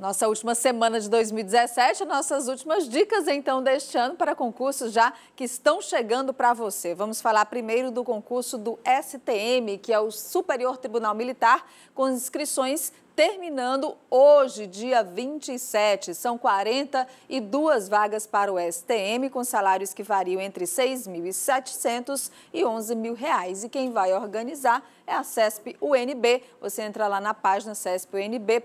Nossa última semana de 2017, nossas últimas dicas então deste ano para concursos já que estão chegando para você. Vamos falar primeiro do concurso do STM, que é o Superior Tribunal Militar, com inscrições terminando hoje, dia 27. São 42 vagas para o STM, com salários que variam entre R$ 6.700 e R$ 11.000. E quem vai organizar é a CESP UNB. Você entra lá na página cespunb.br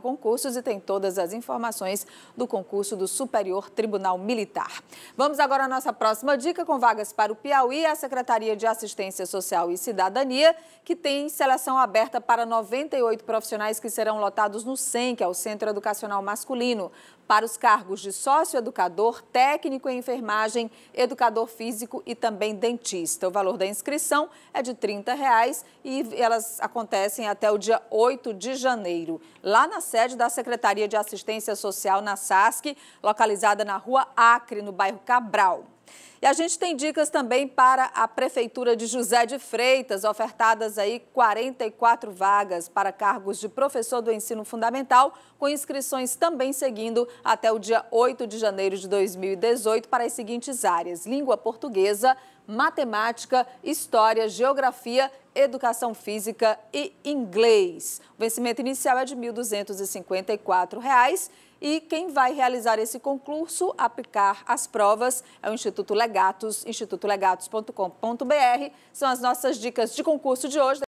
concursos e tem todas as informações do concurso do Superior Tribunal Militar. Vamos agora à nossa próxima dica com vagas para o Piauí, a Secretaria de Assistência Social e Cidadania, que tem seleção aberta para 98 profissionais profissionais que serão lotados no SEM, que é o Centro Educacional Masculino, para os cargos de sócio-educador, técnico em enfermagem, educador físico e também dentista. O valor da inscrição é de R$ 30 reais e elas acontecem até o dia 8 de janeiro, lá na sede da Secretaria de Assistência Social, na SASC, localizada na Rua Acre, no bairro Cabral. E a gente tem dicas também para a Prefeitura de José de Freitas, ofertadas aí 44 vagas para cargos de professor do ensino fundamental, com inscrições também seguindo até o dia 8 de janeiro de 2018 para as seguintes áreas: língua portuguesa, matemática, história, geografia, educação física e inglês. O vencimento inicial é de R$ 1.254 e quem vai realizar esse concurso, aplicar as provas, é o Instituto Legatos, institutolegatos.com.br. São as nossas dicas de concurso de hoje.